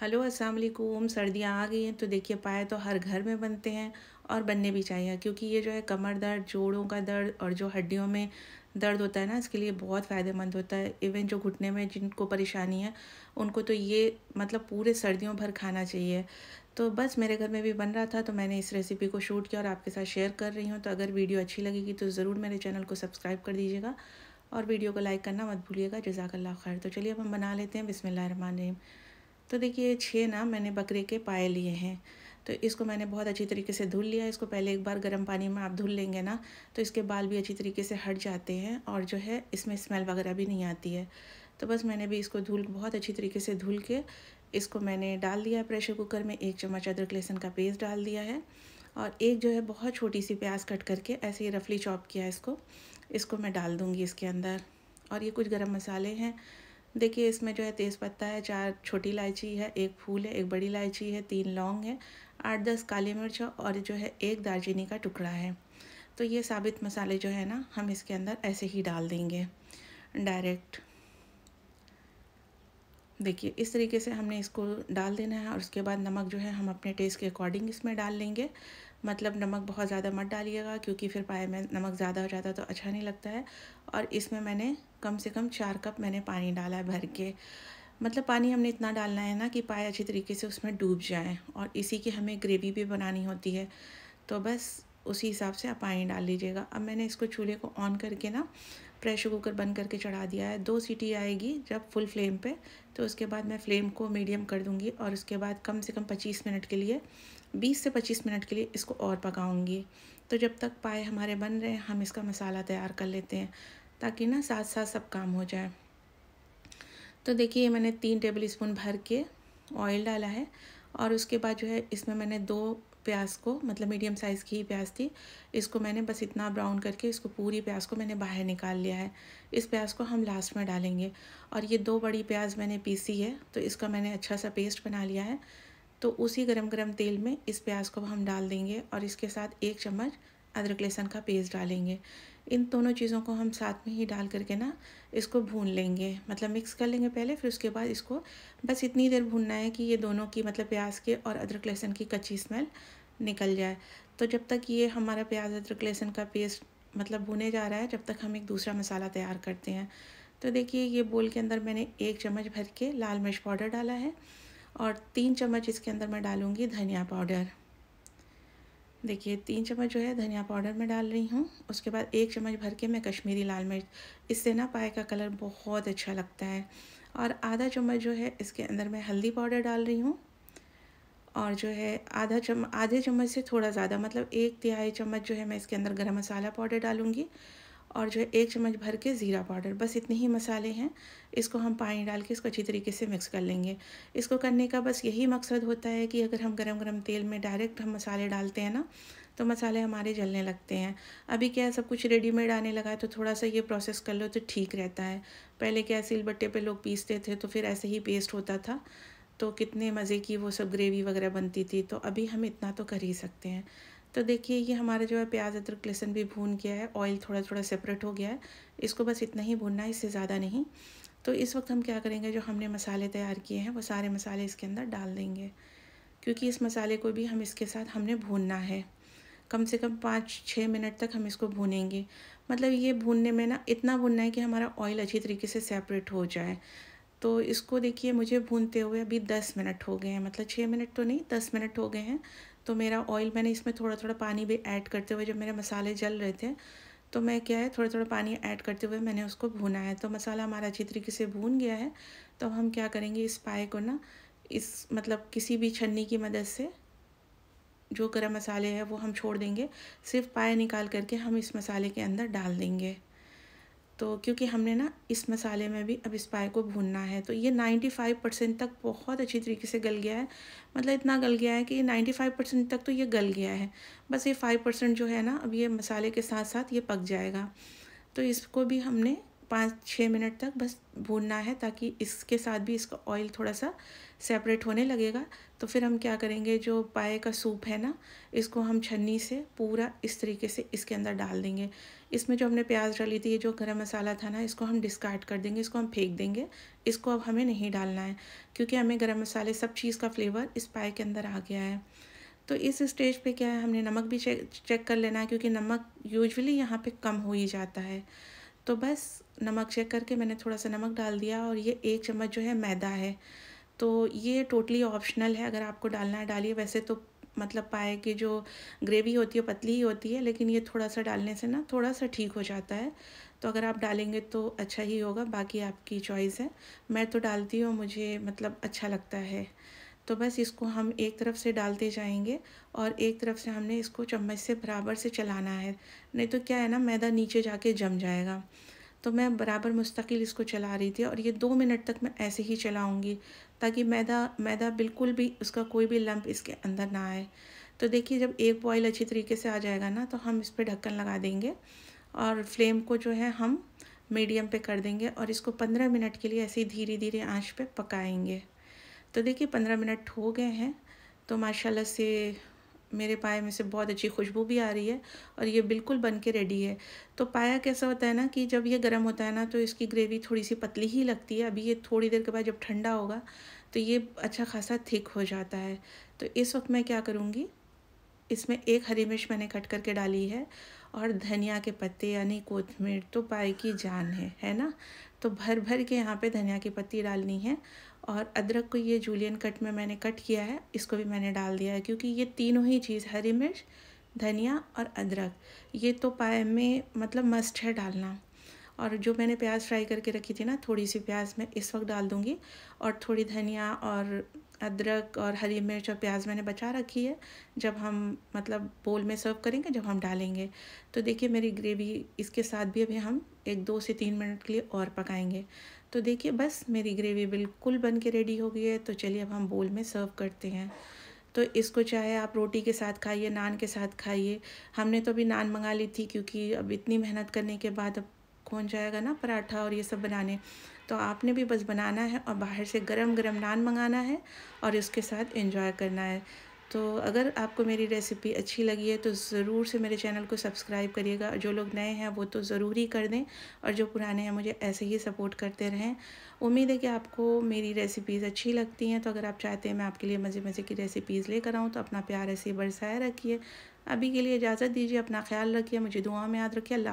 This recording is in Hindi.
हेलो अस्सलाम वालेकुम सर्दियाँ आ गई हैं तो देखिए पाए तो हर घर में बनते हैं और बनने भी चाहिए क्योंकि ये जो है कमर दर्द जोड़ों का दर्द और जो हड्डियों में दर्द होता है ना इसके लिए बहुत फ़ायदेमंद होता है इवन जो घुटने में जिनको परेशानी है उनको तो ये मतलब पूरे सर्दियों भर खाना चाहिए तो बस मेरे घर में भी बन रहा था तो मैंने इस रेसिपी को शूट किया और आपके साथ शेयर कर रही हूँ तो अगर वीडियो अच्छी लगेगी तो ज़रूर मेरे चैनल को सब्सक्राइब कर दीजिएगा और वीडियो को लाइक करना मत भूलिएगा जजाकल्ला खैर तो चलिए अब हम बना लेते हैं बिसमिल्ल तो देखिए छः ना मैंने बकरे के पाए लिए हैं तो इसको मैंने बहुत अच्छी तरीके से धुल लिया इसको पहले एक बार गर्म पानी में आप धुल लेंगे ना तो इसके बाल भी अच्छी तरीके से हट जाते हैं और जो है इसमें स्मेल वगैरह भी नहीं आती है तो बस मैंने भी इसको धुल बहुत अच्छी तरीके से धुल के इसको मैंने डाल दिया है प्रेशर कुकर में एक चम्मच अदरक लहसुन का पेस्ट डाल दिया है और एक जो है बहुत छोटी सी प्याज कट करके ऐसे ही रफली चॉप किया इसको इसको मैं डाल दूँगी इसके अंदर और ये कुछ गर्म मसाले हैं देखिए इसमें जो है तेज़पत्ता है चार छोटी इलायची है एक फूल है एक बड़ी इलायची है तीन लौंग है आठ दस काली मिर्च और जो है एक दालचीनी का टुकड़ा है तो ये साबित मसाले जो है ना हम इसके अंदर ऐसे ही डाल देंगे डायरेक्ट देखिए इस तरीके से हमने इसको डाल देना है और उसके बाद नमक जो है हम अपने टेस्ट के अकॉर्डिंग इसमें डाल लेंगे मतलब नमक बहुत ज़्यादा मत डालिएगा क्योंकि फिर पाए में नमक ज़्यादा हो जाता तो अच्छा नहीं लगता है और इसमें मैंने कम से कम चार कप मैंने पानी डाला है भर के मतलब पानी हमने इतना डालना है ना कि पाए अच्छी तरीके से उसमें डूब जाए और इसी की हमें ग्रेवी भी बनानी होती है तो बस उसी हिसाब से आप पानी डाल लीजिएगा अब मैंने इसको चूल्हे को ऑन करके ना प्रेशर कुकर बंद करके चढ़ा दिया है दो सीटी आएगी जब फुल फ्लेम पे तो उसके बाद मैं फ्लेम को मीडियम कर दूंगी और उसके बाद कम से कम 25 मिनट के लिए 20 से 25 मिनट के लिए इसको और पकाऊंगी तो जब तक पाए हमारे बन रहे हैं हम इसका मसाला तैयार कर लेते हैं ताकि ना साथ साथ सब काम हो जाए तो देखिए मैंने तीन टेबल स्पून भर के ऑयल डाला है और उसके बाद जो है इसमें मैंने दो प्याज को मतलब मीडियम साइज़ की ही प्याज थी इसको मैंने बस इतना ब्राउन करके इसको पूरी प्याज को मैंने बाहर निकाल लिया है इस प्याज को हम लास्ट में डालेंगे और ये दो बड़ी प्याज मैंने पीसी है तो इसका मैंने अच्छा सा पेस्ट बना लिया है तो उसी गरम गरम तेल में इस प्याज को हम डाल देंगे और इसके साथ एक चम्मच अदरक लहसुन का पेस्ट डालेंगे इन दोनों चीज़ों को हम साथ में ही डाल करके ना इसको भून लेंगे मतलब मिक्स कर लेंगे पहले फिर उसके बाद इसको बस इतनी देर भूनना है कि ये दोनों की मतलब प्याज के और अदरक लहसुन की कच्ची स्मेल निकल जाए तो जब तक ये हमारा प्याज अदरक लहसुन का पेस्ट मतलब भुने जा रहा है जब तक हम एक दूसरा मसाला तैयार करते हैं तो देखिए ये बोल के अंदर मैंने एक चम्मच भर के लाल मिर्च पाउडर डाला है और तीन चम्मच इसके अंदर मैं डालूँगी धनिया पाउडर देखिए तीन चम्मच जो है धनिया पाउडर मैं डाल रही हूँ उसके बाद एक चम्मच भर के मैं कश्मीरी लाल मिर्च इससे ना पाए का कलर बहुत अच्छा लगता है और आधा चम्मच जो है इसके अंदर मैं हल्दी पाउडर डाल रही हूँ और जो है आधा चम आधे चम्मच से थोड़ा ज़्यादा मतलब एक तिहाई चम्मच जो है मैं इसके अंदर गर्म मसाला पाउडर डालूँगी और जो है एक चम्मच भर के ज़ीरा पाउडर बस इतने ही मसाले हैं इसको हम पानी डाल के इसको अच्छी तरीके से मिक्स कर लेंगे इसको करने का बस यही मकसद होता है कि अगर हम गरम गरम तेल में डायरेक्ट हम मसाले डालते हैं ना तो मसाले हमारे जलने लगते हैं अभी क्या है सब कुछ रेडीमेड आने लगा है तो थोड़ा सा ये प्रोसेस कर लो तो ठीक रहता है पहले क्या सिल बट्टे पर लोग पीसते थे तो फिर ऐसे ही पेस्ट होता था तो कितने मज़े की वो सब ग्रेवी वगैरह बनती थी तो अभी हम इतना तो कर ही सकते हैं तो देखिए ये हमारा जो है प्याज अदरक लहसुन भी भून गया है ऑयल थोड़ा थोड़ा सेपरेट हो गया है इसको बस इतना ही भूनना है इससे ज़्यादा नहीं तो इस वक्त हम क्या करेंगे जो हमने मसाले तैयार किए हैं वो सारे मसाले इसके अंदर डाल देंगे क्योंकि इस मसाले को भी हम इसके साथ हमने भूनना है कम से कम पाँच छः मिनट तक हम इसको भूनेंगे मतलब ये भूनने में ना इतना भूनना है कि हमारा ऑयल अच्छी तरीके से सेपरेट हो जाए तो इसको देखिए मुझे भूनते हुए अभी दस मिनट हो गए हैं मतलब छः मिनट तो नहीं दस मिनट हो गए हैं तो मेरा ऑयल मैंने इसमें थोड़ा थोड़ा पानी भी ऐड करते हुए जब मेरे मसाले जल रहे थे तो मैं क्या है थोड़ा थोड़ा पानी ऐड करते हुए मैंने उसको भुना है तो मसाला हमारा अच्छी तरीके से भून गया है तो अब हम क्या करेंगे इस पाए को ना इस मतलब किसी भी छन्नी की मदद से जो गर्म मसाले हैं वो हम छोड़ देंगे सिर्फ पाए निकाल करके हम इस मसाले के अंदर डाल देंगे तो क्योंकि हमने ना इस मसाले में भी अब इस पाए को भूनना है तो ये 95 परसेंट तक बहुत अच्छी तरीके से गल गया है मतलब इतना गल गया है कि 95 परसेंट तक तो ये गल गया है बस ये 5 परसेंट जो है ना अब ये मसाले के साथ साथ ये पक जाएगा तो इसको भी हमने पाँच छः मिनट तक बस भूनना है ताकि इसके साथ भी इसका ऑयल थोड़ा सा सेपरेट होने लगेगा तो फिर हम क्या करेंगे जो पाए का सूप है ना इसको हम छन्नी से पूरा इस तरीके से इसके अंदर डाल देंगे इसमें जो हमने प्याज डाली थी ये जो गरम मसाला था ना इसको हम डिस्कार्ड कर देंगे इसको हम फेंक देंगे इसको अब हमें नहीं डालना है क्योंकि हमें गर्म मसाले सब चीज़ का फ्लेवर इस पाए के अंदर आ गया है तो इस स्टेज पर क्या है हमने नमक भी चेक चेक कर लेना है क्योंकि नमक यूजली यहाँ पर कम हो ही जाता है तो बस नमक चेक करके मैंने थोड़ा सा नमक डाल दिया और ये एक चम्मच जो है मैदा है तो ये टोटली ऑप्शनल है अगर आपको डालना है डालिए वैसे तो मतलब पाए कि जो ग्रेवी होती है पतली ही होती है लेकिन ये थोड़ा सा डालने से ना थोड़ा सा ठीक हो जाता है तो अगर आप डालेंगे तो अच्छा ही होगा बाकी आपकी चॉइस है मैं तो डालती हूँ मुझे मतलब अच्छा लगता है तो बस इसको हम एक तरफ से डालते जाएंगे और एक तरफ से हमने इसको चम्मच से बराबर से चलाना है नहीं तो क्या है ना मैदा नीचे जाके जम जाएगा तो मैं बराबर मुस्तकिल इसको चला रही थी और ये दो मिनट तक मैं ऐसे ही चलाऊँगी ताकि मैदा मैदा बिल्कुल भी उसका कोई भी लंप इसके अंदर ना आए तो देखिए जब एक बॉयल अच्छी तरीके से आ जाएगा ना तो हम इस पर ढक्कन लगा देंगे और फ्लेम को जो है हम मीडियम पे कर देंगे और इसको पंद्रह मिनट के लिए ऐसे ही धीरे धीरे आंच पे पकाएंगे तो देखिए पंद्रह मिनट हो गए हैं तो माशाल्लाह से मेरे पाए में से बहुत अच्छी खुशबू भी आ रही है और ये बिल्कुल बन के रेडी है तो पाया कैसा होता है ना कि जब ये गर्म होता है ना तो इसकी ग्रेवी थोड़ी सी पतली ही लगती है अभी ये थोड़ी देर के बाद जब ठंडा होगा तो ये अच्छा खासा थिक हो जाता है तो इस वक्त मैं क्या करूँगी इसमें एक हरी मिर्च मैंने कट करके डाली है और धनिया के पत्ते यानी कोथमीर तो पाए की जान है है ना तो भर भर के यहाँ पे धनिया की पत्ती डालनी है और अदरक को ये जूलियन कट में मैंने कट किया है इसको भी मैंने डाल दिया है क्योंकि ये तीनों ही चीज़ हरी मिर्च धनिया और अदरक ये तो पाए में मतलब मस्ट है डालना और जो मैंने प्याज फ्राई करके रखी थी ना थोड़ी सी प्याज मैं इस वक्त डाल दूँगी और थोड़ी धनिया और अदरक और हरी मिर्च और प्याज मैंने बचा रखी है जब हम मतलब बोल में सर्व करेंगे जब हम डालेंगे तो देखिए मेरी ग्रेवी इसके साथ भी अभी हम एक दो से तीन मिनट के लिए और पकाएंगे तो देखिए बस मेरी ग्रेवी बिल्कुल बन के रेडी हो गई है तो चलिए अब हम बोल में सर्व करते हैं तो इसको चाहे आप रोटी के साथ खाइए नान के साथ खाइए हमने तो अभी नान मंगा ली थी क्योंकि अब इतनी मेहनत करने के बाद अब पहुंच जाएगा ना पराठा और ये सब बनाने तो आपने भी बस बनाना है और बाहर से गरम गरम नान मंगाना है और इसके साथ इंजॉय करना है तो अगर आपको मेरी रेसिपी अच्छी लगी है तो ज़रूर से मेरे चैनल को सब्सक्राइब करिएगा जो लोग नए हैं वो तो ज़रूर ही कर दें और जो पुराने हैं मुझे ऐसे ही सपोर्ट करते रहें उम्मीद है कि आपको मेरी रेसिपीज़ अच्छी लगती हैं तो अगर आप चाहते हैं मैं आपके लिए मज़े मज़े की रेसिपीज़ लेकर आऊँ तो अपना प्यार ऐसे बरसाए रखिए अभी के लिए इजाज़त दीजिए अपना ख्याल रखिए मुझे दुआ में याद रखिए अल्लाह